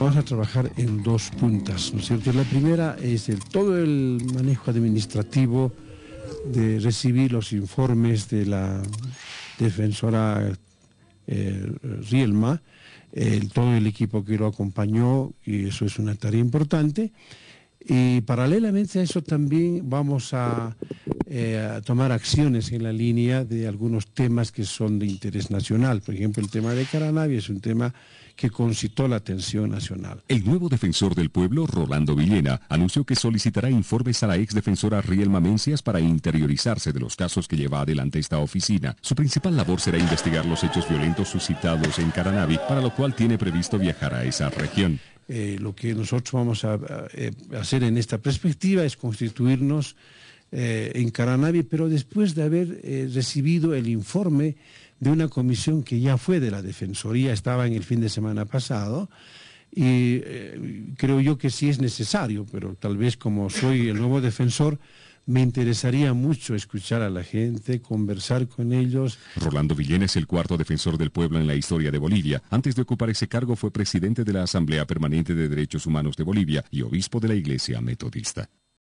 vamos a trabajar en dos puntas, ¿no es cierto? La primera es el, todo el manejo administrativo de recibir los informes de la defensora eh, Rielma, todo el equipo que lo acompañó, y eso es una tarea importante. Y paralelamente a eso también vamos a eh, tomar acciones en la línea de algunos temas que son de interés nacional. Por ejemplo, el tema de Caranavi es un tema que concitó la atención nacional. El nuevo defensor del pueblo, Rolando Villena, anunció que solicitará informes a la ex defensora Rielma para interiorizarse de los casos que lleva adelante esta oficina. Su principal labor será investigar los hechos violentos suscitados en Caranavi, para lo cual tiene previsto viajar a esa región. Eh, lo que nosotros vamos a eh, hacer en esta perspectiva es constituirnos eh, en Caranavi, pero después de haber eh, recibido el informe de una comisión que ya fue de la Defensoría, estaba en el fin de semana pasado, y eh, creo yo que sí es necesario, pero tal vez como soy el nuevo defensor, me interesaría mucho escuchar a la gente, conversar con ellos. Rolando Villén es el cuarto defensor del pueblo en la historia de Bolivia. Antes de ocupar ese cargo fue presidente de la Asamblea Permanente de Derechos Humanos de Bolivia y obispo de la Iglesia Metodista.